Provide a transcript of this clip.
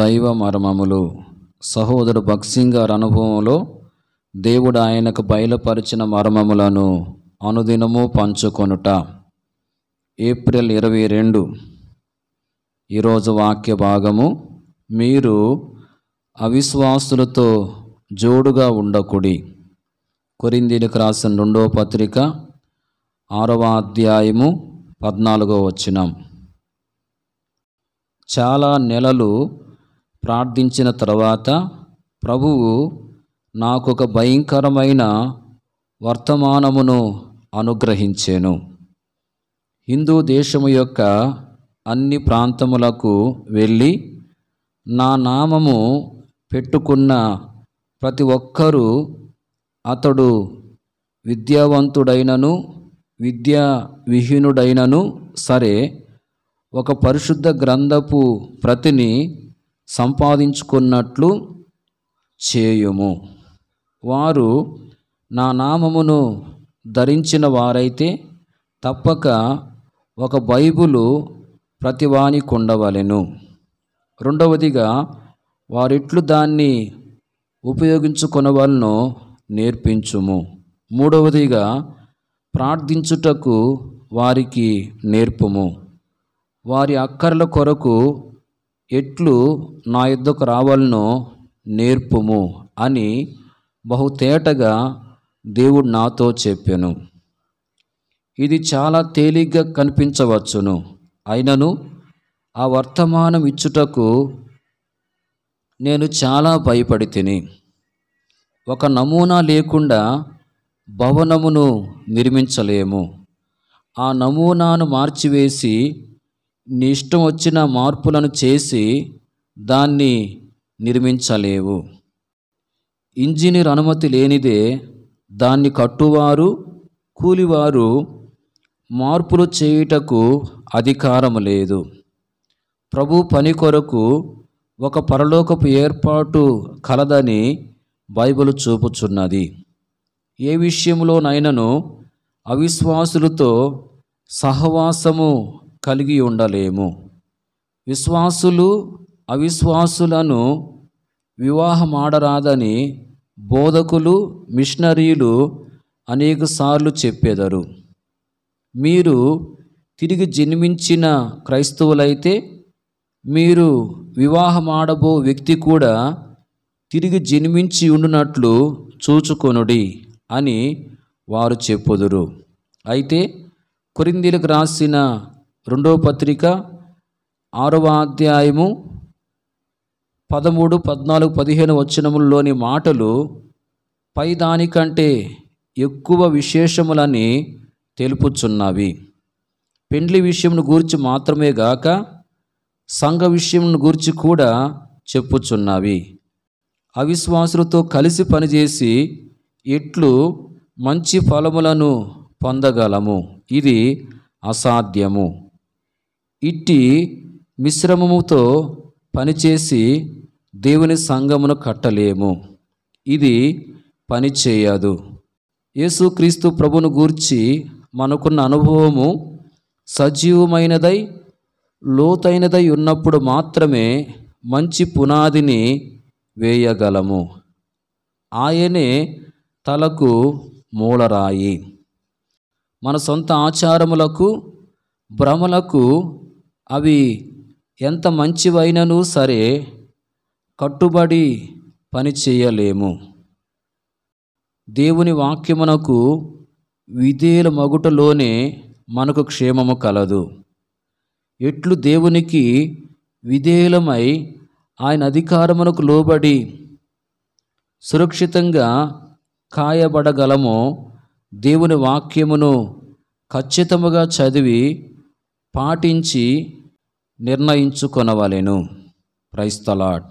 దైవ మర్మములు సహోదరు భక్సింగ్ గారి అనుభవంలో దేవుడు ఆయనకు బయలుపరిచిన మర్మములను అనుదినము పంచుకొనుట ఏప్రిల్ ఇరవై రెండు ఈరోజు వాక్య భాగము మీరు అవిశ్వాసులతో జోడుగా ఉండకుడి కొరిందీలకు రాసిన రెండో పత్రిక ఆరవ అధ్యాయము పద్నాలుగో వచ్చినాం చాలా నెలలు ప్రార్థించిన తర్వాత ప్రభువు నాకు ఒక భయంకరమైన వర్తమానమును అనుగ్రహించాను హిందూ దేశము యొక్క అన్ని ప్రాంతములకు వెళ్ళి నా నామము పెట్టుకున్న ప్రతి ఒక్కరూ అతడు విద్యావంతుడైనను విద్యా విహీనుడైనను సరే ఒక పరిశుద్ధ గ్రంథపు ప్రతిని సంపాదించుకున్నట్లు చేయుము వారు నా నామమును ధరించిన వారైతే తప్పక ఒక బైబులు ప్రతివాని ఉండవలెను రెండవదిగా వారిట్లు దాన్ని ఉపయోగించుకొనవలను నేర్పించుము మూడవదిగా ప్రార్థించుటకు వారికి నేర్పుము వారి అక్కర్ల కొరకు ఎట్లు నా యుద్ధకు రావాలనో నేర్పుము అని బహుతేటగా దేవుడు నాతో చెప్పాను ఇది చాలా తేలిగ్గా కనిపించవచ్చును అయినను ఆ వర్తమానం ఇచ్చుటకు నేను చాలా భయపడి తిని ఒక నమూనా లేకుండా భవనమును నిర్మించలేము ఆ నమూనాను మార్చివేసి నీ ఇష్టం వచ్చిన మార్పులను చేసి దాన్ని నిర్మించలేవు ఇంజనీర్ అనుమతి లేనిదే దాన్ని కట్టువారు కూలివారు మార్పులు చేయుటకు అధికారం లేదు ప్రభు పని కొరకు ఒక పరలోకపు ఏర్పాటు కలదని బైబిల్ చూపుచున్నది ఏ విషయంలోనైనను అవిశ్వాసులతో సహవాసము కలిగి ఉండలేము విశ్వాసులు అవిశ్వాసులను వివాహమాడరాదని బోధకులు మిషనరీలు అనేకసార్లు చెప్పేదారు మీరు తిరిగి జన్మించిన క్రైస్తవులైతే మీరు వివాహమాడబో వ్యక్తి కూడా తిరిగి జన్మించి ఉండునట్లు చూచుకొనుడి అని వారు చెప్పుదురు అయితే కొరిందీలకు రాసిన రెండవ పత్రిక ఆరవ అధ్యాయము పదమూడు పద్నాలుగు పదిహేను వచనముల్లోని మాటలు పై దానికంటే ఎక్కువ విశేషములని తెలుపుచున్నవి పెండ్లి విషయంను గూర్చి మాత్రమే గాక సంఘ విషయంను గూర్చి కూడా చెప్పుచున్నవి అవిశ్వాసులతో కలిసి పనిచేసి ఎట్లు మంచి ఫలములను పొందగలము ఇది అసాధ్యము ఇట్టి మిశ్రమముతో పనిచేసి దేవుని సంఘమును కట్టలేము ఇది పని చేయదు యేసుక్రీస్తు ప్రభును గూర్చి మనకున్న అనుభవము సజీవమైనదై లోతైనదై ఉన్నప్పుడు మాత్రమే మంచి పునాదిని వేయగలము ఆయనే తలకు మూలరాయి మన సొంత ఆచారములకు భ్రమలకు అవి ఎంత మంచివైనను సరే కట్టుబడి పని చేయలేము దేవుని వాక్యమునకు విధేయుల మగుటలోనే మనకు క్షేమము కలదు ఎట్లు దేవునికి విధేయులమై ఆయన అధికారమునకు లోబడి సురక్షితంగా కాయబడగలమో దేవుని వాక్యమును ఖచ్చితముగా చదివి పాటించి నిర్ణయించుకొనవలెను ప్రైస్తలాడ్